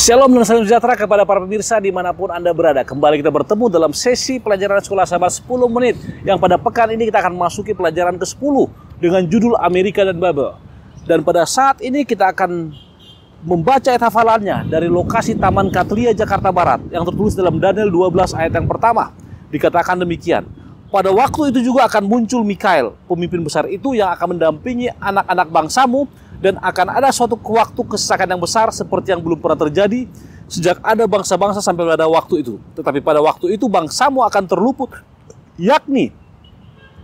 Shalom dan salam sejahtera kepada para pemirsa dimanapun Anda berada. Kembali kita bertemu dalam sesi pelajaran sekolah sahabat 10 menit yang pada pekan ini kita akan masuki pelajaran ke-10 dengan judul Amerika dan Babel. Dan pada saat ini kita akan membaca ayat hafalannya dari lokasi Taman Katlia, Jakarta Barat yang tertulis dalam Daniel 12 ayat yang pertama. Dikatakan demikian, pada waktu itu juga akan muncul Mikael, pemimpin besar itu yang akan mendampingi anak-anak bangsamu dan akan ada suatu waktu kesesakan yang besar seperti yang belum pernah terjadi sejak ada bangsa-bangsa sampai pada waktu itu. Tetapi pada waktu itu bangsamu akan terluput, yakni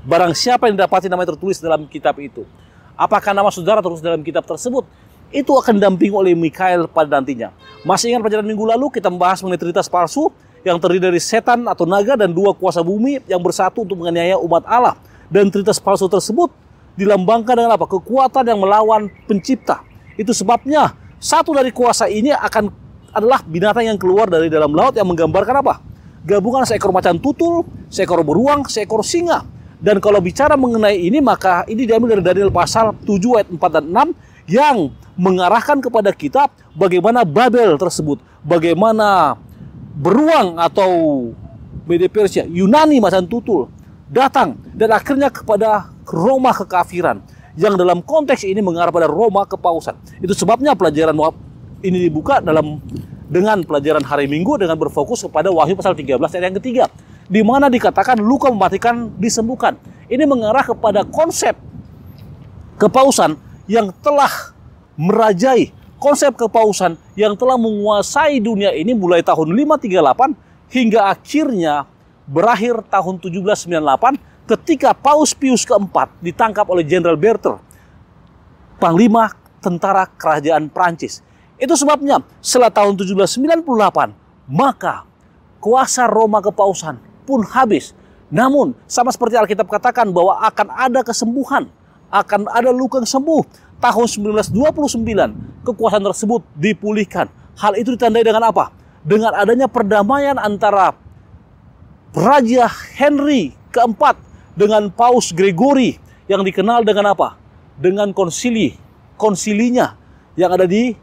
barang siapa yang dapati nama tertulis dalam kitab itu. Apakah nama saudara terus dalam kitab tersebut? Itu akan didampingi oleh Mikael pada nantinya. Masih ingat pelajaran minggu lalu kita membahas mengenai Trinitas palsu yang terdiri dari setan atau naga dan dua kuasa bumi yang bersatu untuk menganiaya umat Allah. Dan Trinitas palsu tersebut dilambangkan dengan apa? Kekuatan yang melawan pencipta. Itu sebabnya satu dari kuasa ini akan adalah binatang yang keluar dari dalam laut yang menggambarkan apa? Gabungan seekor macan tutul, seekor beruang, seekor singa. Dan kalau bicara mengenai ini, maka ini diambil dari Daniel pasal 7 ayat 4 dan 6 yang mengarahkan kepada kita bagaimana Babel tersebut, bagaimana beruang atau Medi Persia, Yunani macan tutul datang dan akhirnya kepada Roma kekafiran yang dalam konteks ini mengarah pada Roma kepausan. Itu sebabnya pelajaran ini dibuka dalam dengan pelajaran hari Minggu dengan berfokus kepada Wahyu pasal 13 ayat yang ketiga di mana dikatakan luka mematikan disembuhkan. Ini mengarah kepada konsep kepausan yang telah merajai konsep kepausan yang telah menguasai dunia ini mulai tahun 538 hingga akhirnya berakhir tahun 1798 ketika Paus Pius keempat ditangkap oleh Jenderal Berter, panglima tentara kerajaan Prancis. Itu sebabnya setelah tahun 1798, maka kuasa Roma kepausan pun habis. Namun, sama seperti Alkitab katakan bahwa akan ada kesembuhan, akan ada luka yang sembuh. Tahun 1929, kekuasaan tersebut dipulihkan. Hal itu ditandai dengan apa? Dengan adanya perdamaian antara Raja Henry keempat dengan Paus Gregory yang dikenal dengan apa? Dengan konsili, konsilinya yang ada di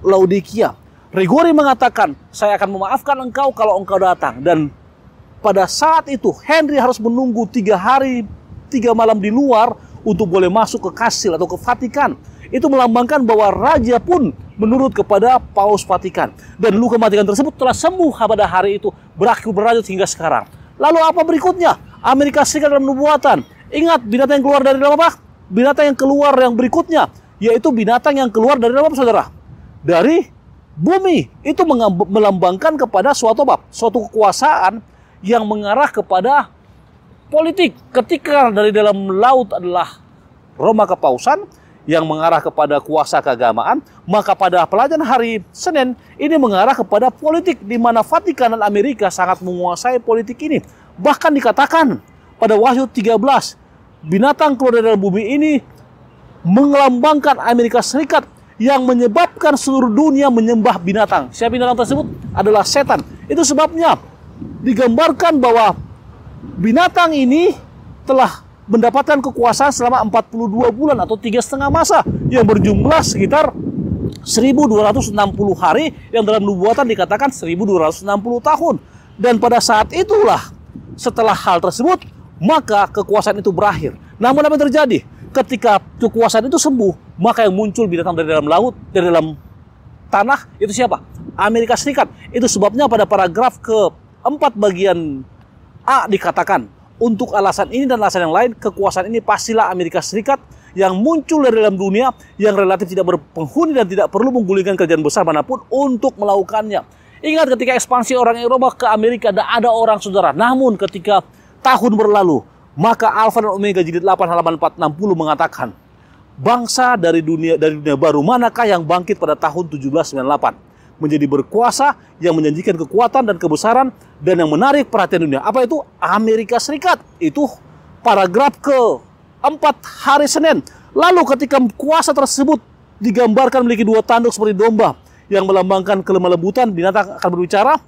Laodikia. Gregory mengatakan, saya akan memaafkan engkau kalau engkau datang. Dan pada saat itu Henry harus menunggu tiga hari, tiga malam di luar untuk boleh masuk ke Kasil atau ke Vatikan. Itu melambangkan bahwa raja pun menurut kepada Paus Vatikan. Dan luka matikan tersebut telah sembuh pada hari itu, berakhir berlanjut hingga sekarang. Lalu apa berikutnya? Amerika Serikat dalam nubuatan. Ingat binatang yang keluar dari dalam apa? Binatang yang keluar yang berikutnya yaitu binatang yang keluar dari dalam apa saudara? Dari bumi itu melambangkan kepada suatu apa? Suatu kekuasaan yang mengarah kepada politik. Ketika dari dalam laut adalah Roma kepausan yang mengarah kepada kuasa keagamaan, maka pada pelajaran hari Senin ini mengarah kepada politik di mana Vatikan dan Amerika sangat menguasai politik ini. Bahkan dikatakan pada Wahyu 13, binatang keluar dari bumi ini mengelambangkan Amerika Serikat yang menyebabkan seluruh dunia menyembah binatang. Siapa binatang tersebut? Adalah setan. Itu sebabnya digambarkan bahwa binatang ini telah mendapatkan kekuasaan selama 42 bulan atau tiga setengah masa yang berjumlah sekitar 1260 hari yang dalam nubuatan dikatakan 1260 tahun. Dan pada saat itulah setelah hal tersebut, maka kekuasaan itu berakhir. Namun apa yang terjadi? Ketika kekuasaan itu sembuh, maka yang muncul binatang dari dalam laut, dari dalam tanah, itu siapa? Amerika Serikat. Itu sebabnya pada paragraf keempat bagian A dikatakan, untuk alasan ini dan alasan yang lain, kekuasaan ini pastilah Amerika Serikat yang muncul dari dalam dunia yang relatif tidak berpenghuni dan tidak perlu menggulingkan kerjaan besar manapun untuk melakukannya. Ingat ketika ekspansi orang Eropa ke Amerika dan ada orang saudara. Namun ketika tahun berlalu, maka Alfa dan Omega jilid 8 halaman 460 mengatakan, bangsa dari dunia dari dunia baru manakah yang bangkit pada tahun 1798? menjadi berkuasa yang menjanjikan kekuatan dan kebesaran dan yang menarik perhatian dunia. Apa itu? Amerika Serikat. Itu paragraf ke empat hari Senin. Lalu ketika kuasa tersebut digambarkan memiliki dua tanduk seperti domba yang melambangkan kelemah lembutan binatang akan berbicara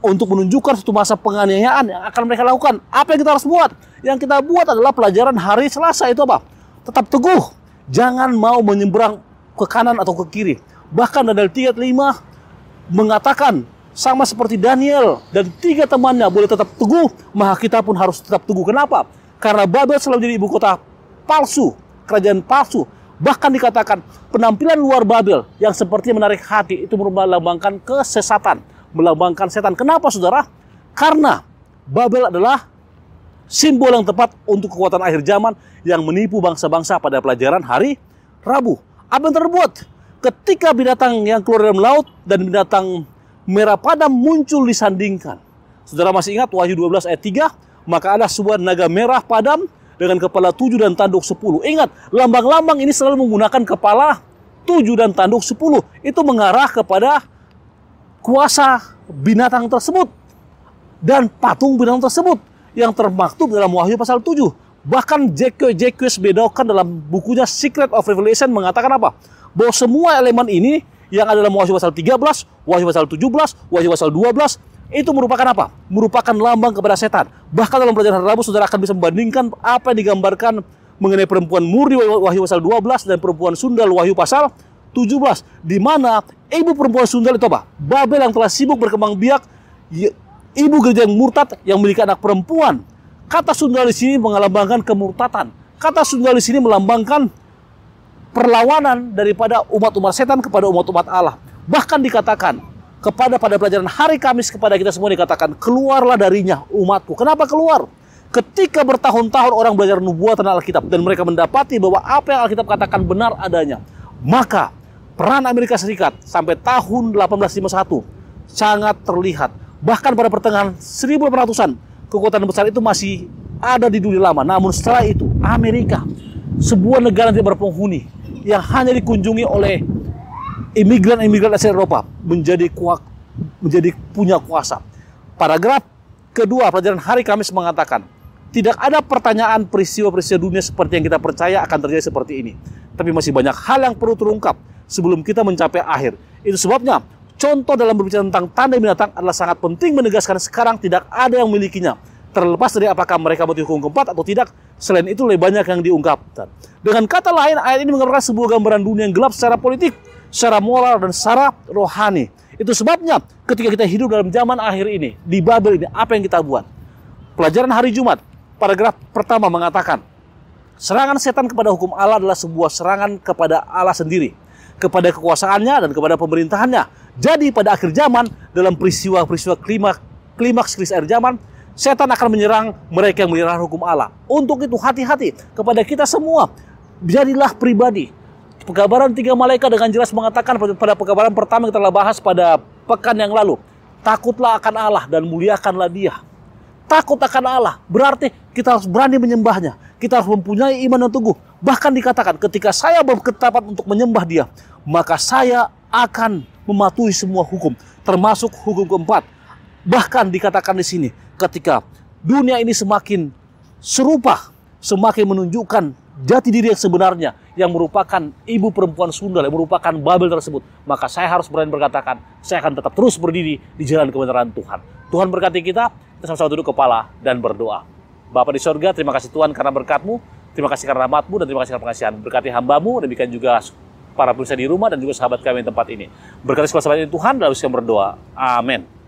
untuk menunjukkan satu masa penganiayaan yang akan mereka lakukan. Apa yang kita harus buat? Yang kita buat adalah pelajaran hari Selasa itu apa? Tetap teguh. Jangan mau menyeberang ke kanan atau ke kiri. Bahkan Daniel lima mengatakan sama seperti Daniel dan tiga temannya boleh tetap teguh, maka kita pun harus tetap teguh. Kenapa? Karena Babel selalu jadi ibu kota palsu, kerajaan palsu Bahkan dikatakan penampilan luar Babel yang seperti menarik hati itu melambangkan kesesatan, melambangkan setan. Kenapa saudara? Karena Babel adalah simbol yang tepat untuk kekuatan akhir zaman yang menipu bangsa-bangsa pada pelajaran hari Rabu. Apa yang terbuat? Ketika binatang yang keluar dari laut dan binatang merah padam muncul disandingkan. Saudara masih ingat Wahyu 12 ayat 3? Maka ada sebuah naga merah padam dengan kepala tujuh dan tanduk sepuluh. Ingat, lambang-lambang ini selalu menggunakan kepala tujuh dan tanduk sepuluh. Itu mengarah kepada kuasa binatang tersebut dan patung binatang tersebut yang termaktub dalam Wahyu pasal 7. Bahkan J.K. J.K. Bedokan dalam bukunya Secret of Revelation mengatakan apa? Bahwa semua elemen ini yang ada dalam Wahyu pasal 13, Wahyu pasal 17, Wahyu pasal 12, itu merupakan apa? Merupakan lambang kepada setan. Bahkan dalam pelajaran hari Rabu, saudara akan bisa membandingkan apa yang digambarkan mengenai perempuan murni Wahyu pasal 12 dan perempuan sundal Wahyu pasal 17 di mana ibu perempuan sundal itu apa? Babel yang telah sibuk berkembang biak ibu gereja yang murtad yang memiliki anak perempuan. Kata sundal di sini mengalambangkan kemurtatan. Kata sundal di sini melambangkan perlawanan daripada umat-umat setan kepada umat-umat Allah. Bahkan dikatakan kepada pada pelajaran hari Kamis kepada kita semua dikatakan keluarlah darinya umatku. Kenapa keluar? Ketika bertahun-tahun orang belajar nubuat tentang Alkitab dan mereka mendapati bahwa apa yang Alkitab katakan benar adanya, maka peran Amerika Serikat sampai tahun 1851 sangat terlihat. Bahkan pada pertengahan 1800-an, kekuatan besar itu masih ada di dunia lama. Namun setelah itu, Amerika, sebuah negara yang tidak berpenghuni, yang hanya dikunjungi oleh imigran-imigran Asia Eropa menjadi kuak, menjadi punya kuasa. Paragraf kedua pelajaran hari Kamis mengatakan, tidak ada pertanyaan peristiwa-peristiwa dunia seperti yang kita percaya akan terjadi seperti ini. Tapi masih banyak hal yang perlu terungkap sebelum kita mencapai akhir. Itu sebabnya contoh dalam berbicara tentang tanda binatang adalah sangat penting menegaskan sekarang tidak ada yang memilikinya. Terlepas dari apakah mereka mati hukum keempat atau tidak, selain itu lebih banyak yang diungkapkan. Dengan kata lain, ayat ini menggambarkan sebuah gambaran dunia yang gelap secara politik secara moral dan secara rohani. Itu sebabnya ketika kita hidup dalam zaman akhir ini, di Babel ini, apa yang kita buat? Pelajaran hari Jumat, paragraf pertama mengatakan, serangan setan kepada hukum Allah adalah sebuah serangan kepada Allah sendiri, kepada kekuasaannya dan kepada pemerintahannya. Jadi pada akhir zaman, dalam peristiwa-peristiwa klimaks, klimaks krisis akhir zaman, setan akan menyerang mereka yang menyerang hukum Allah. Untuk itu hati-hati kepada kita semua. Jadilah pribadi Pekabaran tiga malaikat dengan jelas mengatakan pada pekabaran pertama yang telah bahas pada pekan yang lalu. Takutlah akan Allah dan muliakanlah dia. Takut akan Allah berarti kita harus berani menyembahnya. Kita harus mempunyai iman yang teguh. Bahkan dikatakan ketika saya berketapat untuk menyembah dia, maka saya akan mematuhi semua hukum, termasuk hukum keempat. Bahkan dikatakan di sini, ketika dunia ini semakin serupa, semakin menunjukkan jati diri yang sebenarnya, yang merupakan ibu perempuan Sunda, yang merupakan Babel tersebut, maka saya harus berani berkatakan, saya akan tetap terus berdiri di jalan kebenaran Tuhan. Tuhan berkati kita, kita sama-sama duduk kepala dan berdoa. Bapak di sorga, terima kasih Tuhan karena berkatmu, terima kasih karena rahmatmu, dan terima kasih karena pengasihan. Berkati hambamu, demikian juga para pemirsa di rumah dan juga sahabat kami di tempat ini. Berkati sekolah sahabat ini Tuhan, dalam berdoa. Amin.